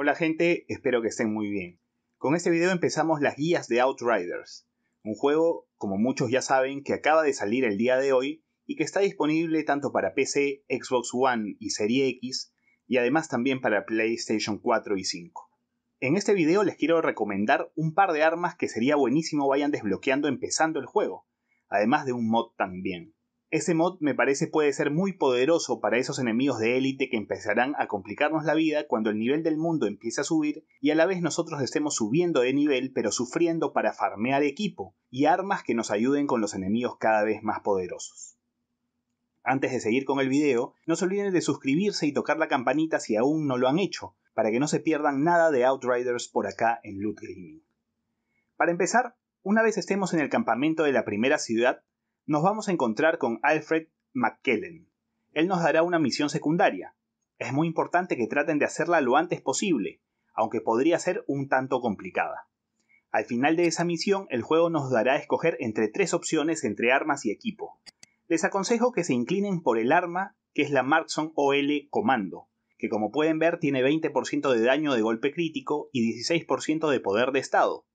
Hola gente, espero que estén muy bien. Con este video empezamos las guías de Outriders, un juego, como muchos ya saben, que acaba de salir el día de hoy y que está disponible tanto para PC, Xbox One y Serie X, y además también para PlayStation 4 y 5. En este video les quiero recomendar un par de armas que sería buenísimo vayan desbloqueando empezando el juego, además de un mod también. Ese mod me parece puede ser muy poderoso para esos enemigos de élite que empezarán a complicarnos la vida cuando el nivel del mundo empiece a subir y a la vez nosotros estemos subiendo de nivel pero sufriendo para farmear equipo y armas que nos ayuden con los enemigos cada vez más poderosos. Antes de seguir con el video, no se olviden de suscribirse y tocar la campanita si aún no lo han hecho, para que no se pierdan nada de Outriders por acá en Loot Gaming. Para empezar, una vez estemos en el campamento de la primera ciudad, nos vamos a encontrar con Alfred McKellen. Él nos dará una misión secundaria. Es muy importante que traten de hacerla lo antes posible, aunque podría ser un tanto complicada. Al final de esa misión, el juego nos dará a escoger entre tres opciones entre armas y equipo. Les aconsejo que se inclinen por el arma, que es la Markson OL Comando, que como pueden ver tiene 20% de daño de golpe crítico y 16% de poder de estado.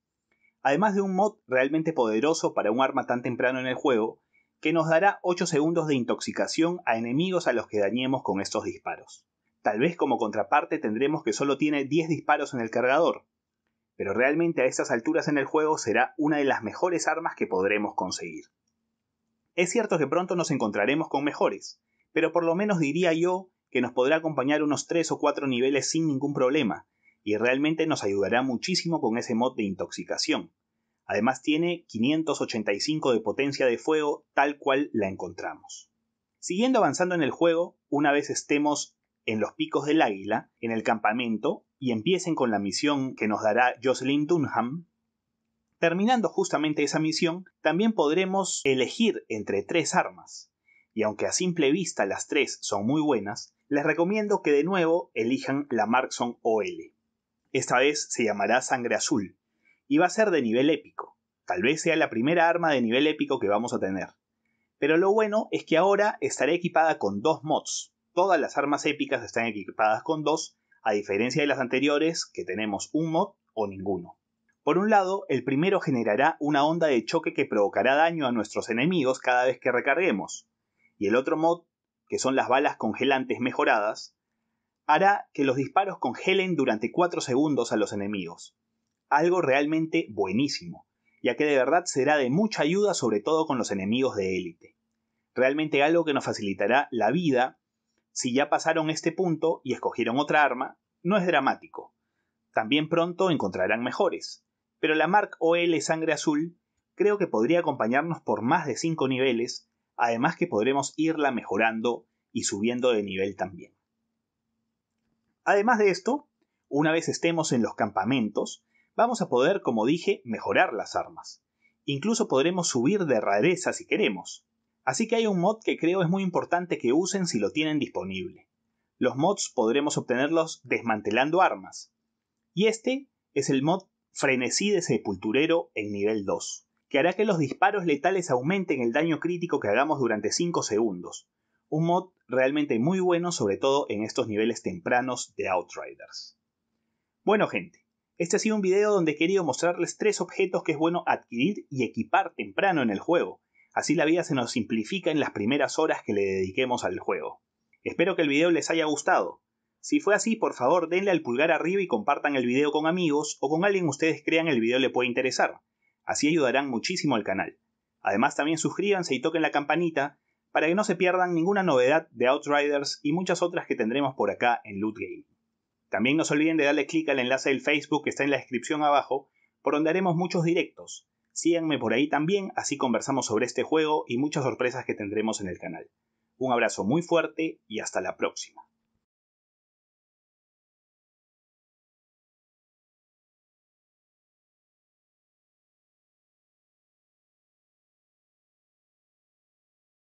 Además de un mod realmente poderoso para un arma tan temprano en el juego, que nos dará 8 segundos de intoxicación a enemigos a los que dañemos con estos disparos. Tal vez como contraparte tendremos que solo tiene 10 disparos en el cargador, pero realmente a estas alturas en el juego será una de las mejores armas que podremos conseguir. Es cierto que pronto nos encontraremos con mejores, pero por lo menos diría yo que nos podrá acompañar unos 3 o 4 niveles sin ningún problema, y realmente nos ayudará muchísimo con ese mod de intoxicación, Además tiene 585 de potencia de fuego tal cual la encontramos. Siguiendo avanzando en el juego, una vez estemos en los picos del águila, en el campamento, y empiecen con la misión que nos dará Jocelyn Dunham, terminando justamente esa misión, también podremos elegir entre tres armas. Y aunque a simple vista las tres son muy buenas, les recomiendo que de nuevo elijan la Markson OL. Esta vez se llamará Sangre Azul, y va a ser de nivel épico. Tal vez sea la primera arma de nivel épico que vamos a tener. Pero lo bueno es que ahora estará equipada con dos mods. Todas las armas épicas están equipadas con dos, a diferencia de las anteriores que tenemos un mod o ninguno. Por un lado, el primero generará una onda de choque que provocará daño a nuestros enemigos cada vez que recarguemos, y el otro mod, que son las balas congelantes mejoradas, hará que los disparos congelen durante 4 segundos a los enemigos, algo realmente buenísimo, ya que de verdad será de mucha ayuda sobre todo con los enemigos de élite. Realmente algo que nos facilitará la vida si ya pasaron este punto y escogieron otra arma, no es dramático. También pronto encontrarán mejores, pero la Mark OL Sangre Azul creo que podría acompañarnos por más de 5 niveles, además que podremos irla mejorando y subiendo de nivel también. Además de esto, una vez estemos en los campamentos, Vamos a poder, como dije, mejorar las armas. Incluso podremos subir de rareza si queremos. Así que hay un mod que creo es muy importante que usen si lo tienen disponible. Los mods podremos obtenerlos desmantelando armas. Y este es el mod Frenesí de Sepulturero en nivel 2, que hará que los disparos letales aumenten el daño crítico que hagamos durante 5 segundos. Un mod realmente muy bueno, sobre todo en estos niveles tempranos de Outriders. Bueno gente, este ha sido un video donde he querido mostrarles tres objetos que es bueno adquirir y equipar temprano en el juego. Así la vida se nos simplifica en las primeras horas que le dediquemos al juego. Espero que el video les haya gustado. Si fue así, por favor denle al pulgar arriba y compartan el video con amigos o con alguien ustedes crean el video le puede interesar. Así ayudarán muchísimo al canal. Además también suscríbanse y toquen la campanita para que no se pierdan ninguna novedad de Outriders y muchas otras que tendremos por acá en Loot Game. También no se olviden de darle clic al enlace del Facebook que está en la descripción abajo, por donde haremos muchos directos. Síganme por ahí también, así conversamos sobre este juego y muchas sorpresas que tendremos en el canal. Un abrazo muy fuerte y hasta la próxima.